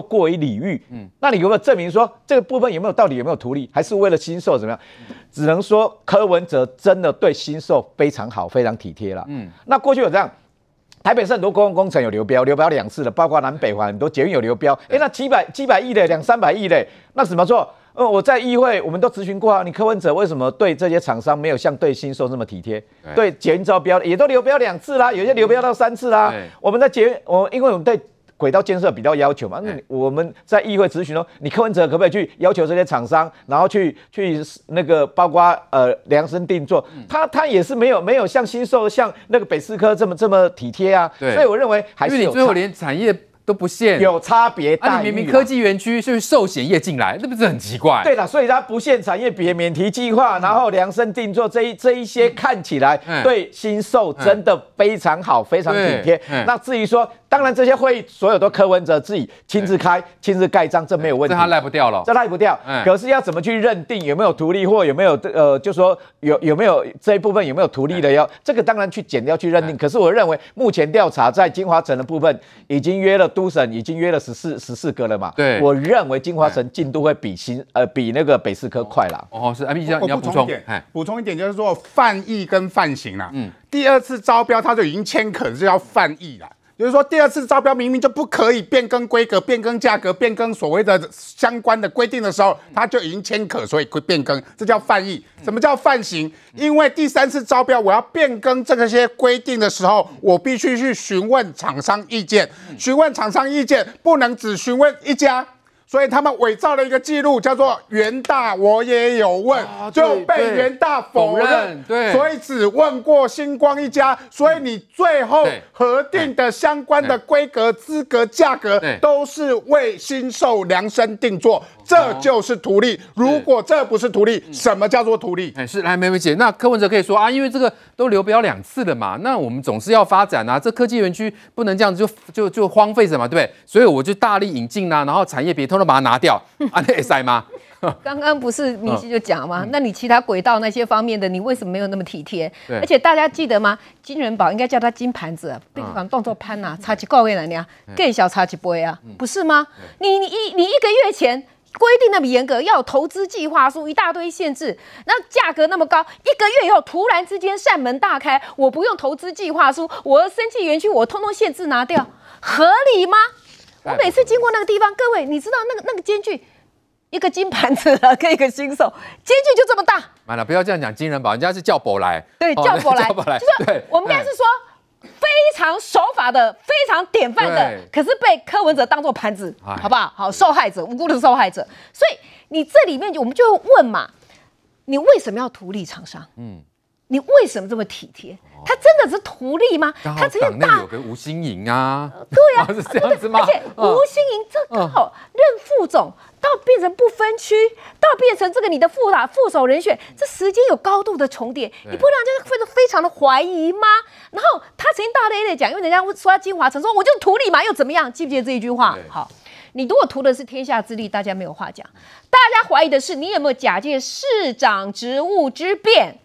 过于礼遇，嗯，那你有没有证明说这个部分有没有到底有没有图利，还是为了新售怎么样？只能说柯文哲真的对新售非常好，非常体贴了，嗯。那过去有这样，台北市很多公共工程有流标，流标两次的，包括南北环很多捷运有流标，哎，那几百几百亿的两三百亿嘞，那怎么做？呃，我在议会我们都咨询过，你柯文哲为什么对这些厂商没有像对新售这么体贴？对捷运招标也都流标两次啦，有些流标到三次啦，我们在捷运，我因为我们对。轨道建设比较要求嘛，那我们在议会咨询喽。你柯文哲可不可以去要求这些厂商，然后去去那个，包括呃量身定做，他他也是没有没有像新秀像那个北思科这么这么体贴啊。对，所以我认为还是有。因为你最后连产业。都不限有差别大，明明科技园区是寿险业进来，那不是很奇怪？对啦，所以它不限产业别免提计划，然后量身定做这一这一些看起来对新寿真的非常好，非常体贴。那至于说，当然这些会议所有都柯文哲自己亲自开，亲自盖章，这没有问题。这他赖不掉了，这赖不掉。可是要怎么去认定有没有涂利或有没有呃，就说有有没有这一部分有没有涂利的要这个当然去减掉去认定。可是我认为目前调查在金华城的部分已经约了。都省已经约了十四十四个了嘛，对我认为金华城进度会比新呃比那个北四科快了。哦，是，你要补充一点，补充一点就是说范义跟范型啊，嗯，第二次招标他就已经签可，是要范义了。就是说，第二次招标明明就不可以变更规格、变更价格、变更所谓的相关的规定的时候，他就已经签可，所以会变更，这叫犯意。什么叫犯行？因为第三次招标，我要变更这个些规定的时候，我必须去询问厂商意见，询问厂商意见，不能只询问一家。所以他们伪造了一个记录，叫做“元大”，我也有问，就被元大否认。对，所以只问过星光一家，所以你最后核定的相关的规格、资格、价格，都是为新售量身定做。这就是土力，如果这不是土力，什么叫做土力？哎，是来梅梅姐，那柯文哲可以说啊，因为这个都流标两次了嘛，那我们总是要发展啊，这科技园区不能这样子就就就荒废什么，对不对？所以我就大力引进啊，然后产业别偷偷把它拿掉，啊，那塞吗？刚刚不是明星就讲了吗？那你其他轨道那些方面的，你为什么没有那么体贴？而且大家记得吗？金人宝应该叫他金盘子，不管动作潘啊，差几怪位人呀，更小差几杯啊，不是吗？你你一你一个月前。规定那么严格，要有投资计划书一大堆限制，那价格那么高，一个月以后突然之间扇门大开，我不用投资计划书，我申请园区，我通通限制拿掉，合理吗？我每次经过那个地方，各位你知道那个那个间距，一个金盘子跟一个新手间距就这么大。完了，不要这样讲金人宝，人家是叫宝来，对，叫宝来，就是我们应该是说。非常守法的，非常典范的，可是被柯文哲当做盘子，好不好？好，受害者，无辜的受害者。所以你这里面，我们就问嘛，你为什么要图利厂商？嗯。你为什么这么体贴？他真的是图利吗？他只有大了个吴欣盈啊，对呀，是这样子吗？而且吴欣盈这个任副总到变成不分区，到变成这个你的副打副手人选，这时间有高度的重叠，你不让人家非常非常的怀疑吗？然后他曾经大咧咧讲，因为人家说他精华城说我就图利嘛，又怎么样？记不记得这一句话？好，你如果图的是天下之利，大家没有话讲，大家怀疑的是你有没有假借市长职务之便？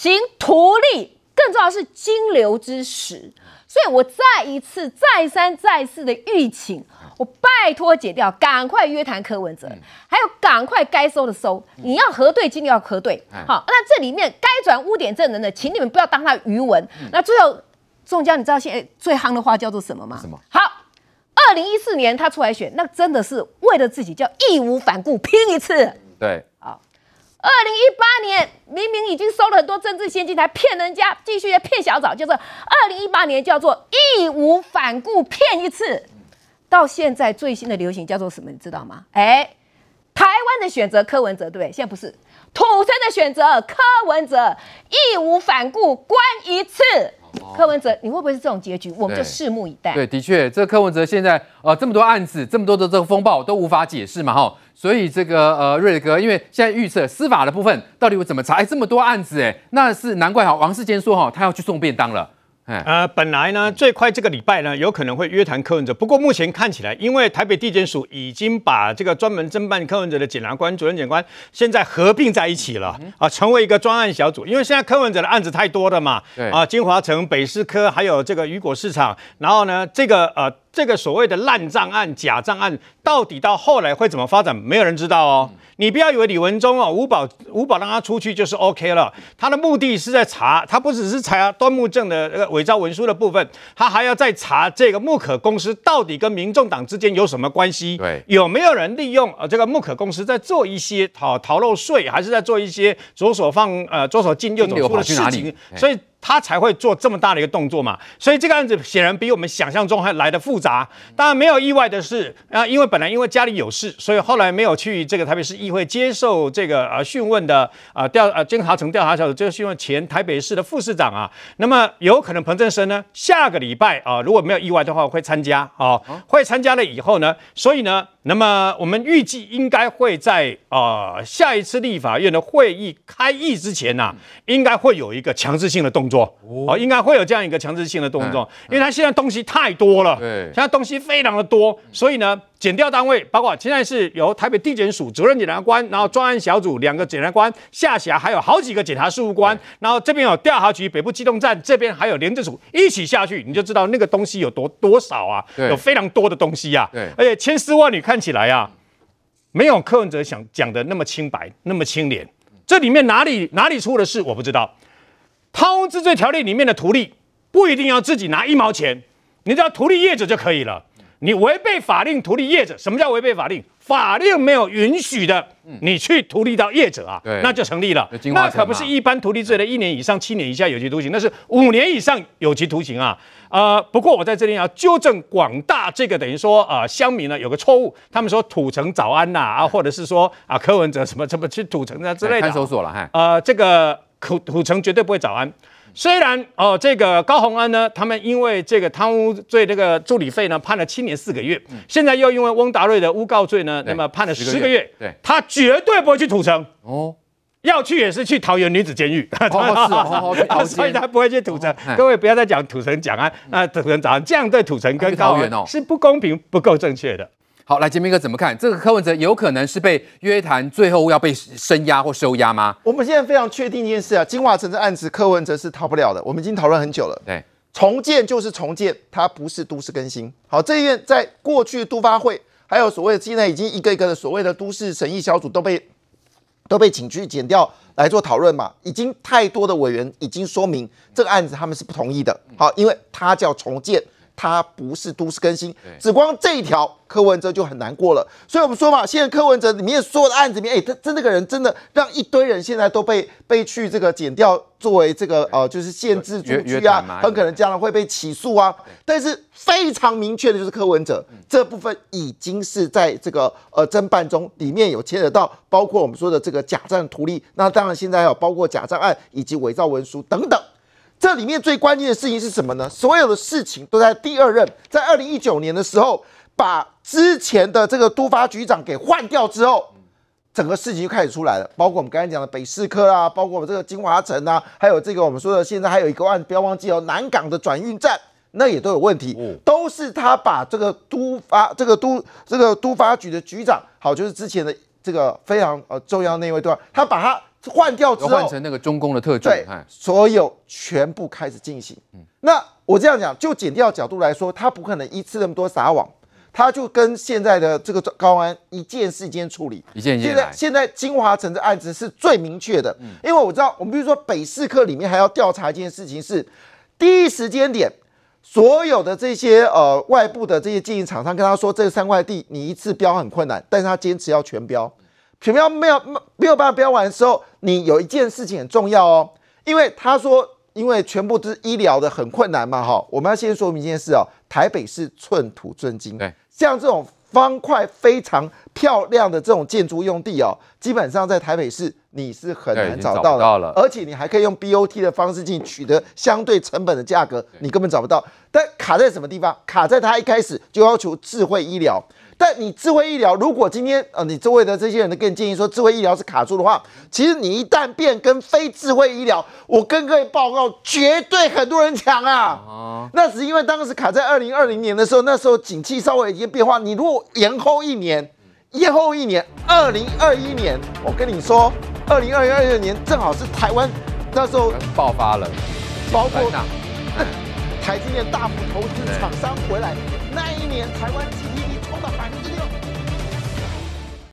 行图利，更重要是金流之时。所以我再一次、再三、再四的预请，我拜托解掉，赶快约谈柯文哲，还有赶快该收的收。你要核对金流，要核对好。那这里面该转污点证人的，请你们不要当他余文。那最后，宋江，你知道现在最夯的话叫做什么吗？什么？好，二零一四年他出来选，那真的是为了自己叫义无反顾拼一次。对，好。二零一八年明明已经收了很多政治现金，还骗人家，继续来骗小早，就是二零一八年叫做义无反顾骗一次，到现在最新的流行叫做什么？你知道吗？哎，台湾的选择柯文哲，对不对？现在不是土生的选择柯文哲，义无反顾关一次。柯文哲，你会不会是这种结局？我们就拭目以待。对，的确，这柯文哲现在呃这么多案子，这么多的这个风暴都无法解释嘛，哈。所以这个呃瑞哥，因为现在预测司法的部分到底会怎么查？哎，这么多案子哎，那是难怪哈。王世坚说哈，他要去送便当了。哎呃，本来呢最快这个礼拜呢有可能会约谈柯文哲，不过目前看起来，因为台北地检署已经把这个专门侦办柯文哲的检察官、主任检官现在合并在一起了啊，成为一个专案小组。因为现在柯文哲的案子太多了嘛，啊，金华城、北市科还有这个雨果市场，然后呢这个呃。这个所谓的烂账案、假账案，到底到后来会怎么发展？没有人知道哦。你不要以为李文忠哦，吴宝吴宝让他出去就是 OK 了。他的目的是在查，他不只是查端木正的伪造文书的部分，他还要再查这个木可公司到底跟民众党之间有什么关系？对，有没有人利用呃这个木可公司在做一些逃逃漏税，还是在做一些左手放呃左手进右手出的事情？所以。他才会做这么大的一个动作嘛，所以这个案子显然比我们想象中还来的复杂。当然没有意外的是啊，因为本来因为家里有事，所以后来没有去这个台北市议会接受这个呃讯问的啊调呃监察层调查小组就是询问前台北市的副市长啊，那么有可能彭振生呢下个礼拜啊如果没有意外的话会参加啊，会参加了以后呢，所以呢。那么我们预计应该会在啊下一次立法院的会议开议之前呢，应该会有一个强制性的动作，哦，应该会有这样一个强制性的动作，因为他现在东西太多了，对，现在东西非常的多，所以呢。检调单位包括现在是由台北地检署责任检察官，然后专案小组两个检察官下辖，还有好几个检察事务官，然后这边有调查局北部机动站，这边还有廉政署一起下去，你就知道那个东西有多多少啊？有非常多的东西呀。而且千丝万缕看起来啊，没有柯文哲想讲的那么清白，那么清廉。这里面哪里哪里出的事，我不知道。贪污治罪条例里面的图利，不一定要自己拿一毛钱，你只要图利业者就可以了。你违背法令图利业者，什么叫违背法令？法令没有允许的，你去图利到业者啊，那就成立了。那可不是一般图利罪的一年以上七年以下有期徒刑，那是五年以上有期徒刑啊。呃，不过我在这里要纠正广大这个等于说啊乡民呢有个错误，他们说土城早安呐啊，或者是说啊柯文哲什么什么去土城啊之类的看守所了呃，这个土土城绝对不会早安。虽然哦，这个高洪安呢，他们因为这个贪污罪，这个助理费呢，判了七年四个月，现在又因为翁达瑞的诬告罪呢，那么判了十个月，个月，对，他绝对不会去土城哦，要去也是去桃园女子监狱，是，所以他不会去土城。各位不要再讲土城讲啊，那土城讲，这样对土城跟高原哦是不公平、不够正确的。好，来杰民哥怎么看这个柯文哲有可能是被约谈，最后要被升押或收押吗？我们现在非常确定一件事啊，金华城这案子柯文哲是逃不了的。我们已经讨论很久了。对，重建就是重建，它不是都市更新。好，这一院在过去都发会，还有所谓的现在已经一个一个的所谓的都市审议小组都被都被请去剪掉来做讨论嘛？已经太多的委员已经说明这个案子他们是不同意的。好，因为它叫重建。他不是都市更新，只光这一条柯文哲就很难过了。所以，我们说嘛，现在柯文哲里面所有的案子里面，哎，他这那个人真的让一堆人现在都被被去这个减掉，作为这个呃就是限制住居啊，很可能将来会被起诉啊。但是非常明确的就是，柯文哲这部分已经是在这个呃侦办中，里面有牵扯到，包括我们说的这个假账图利，那当然现在还有包括假账案以及伪造文书等等。这里面最关键的事情是什么呢？所有的事情都在第二任，在二零一九年的时候，把之前的这个督发局长给换掉之后，整个事情就开始出来了。包括我们刚才讲的北市科啊，包括我们这个金华城啊，还有这个我们说的现在还有一个案，不要忘记哦，南港的转运站那也都有问题，都是他把这个督发这个督这个督发局的局长，好，就是之前的这个非常呃重要那一位对吧？他把他。换掉之后，换成那个中共的特警，对，所有全部开始进行。那我这样讲，就减掉角度来说，他不可能一次那么多撒网，他就跟现在的这个高安一件一件处理。一件一件。现在现在金华城的案子是最明确的，因为我知道，我们比如说北市客里面还要调查一件事情是，第一时间点所有的这些呃外部的这些经营厂商跟他说，这三块地你一次标很困难，但是他坚持要全标。全部要没有没有办法标完的时候，你有一件事情很重要哦，因为他说，因为全部都是医疗的很困难嘛，哈，我们要先说明一件事哦，台北市寸土寸金，对，像这种方块非常漂亮的这种建筑用地哦，基本上在台北市你是很难找到的，而且你还可以用 BOT 的方式进行取得相对成本的价格，你根本找不到。但卡在什么地方？卡在它一开始就要求智慧医疗。但你智慧医疗，如果今天呃你周围的这些人呢，更建议说智慧医疗是卡住的话，其实你一旦变更非智慧医疗，我跟各位报告，绝对很多人抢啊。哦。那只因为当时卡在二零二零年的时候，那时候景气稍微已经变化。你如果延后一年，延后一年，二零二一年，我跟你说，二零二一、二二年正好是台湾那时候爆发了，包括台 积电大幅投资厂商回来，那一年台湾经济。的环境。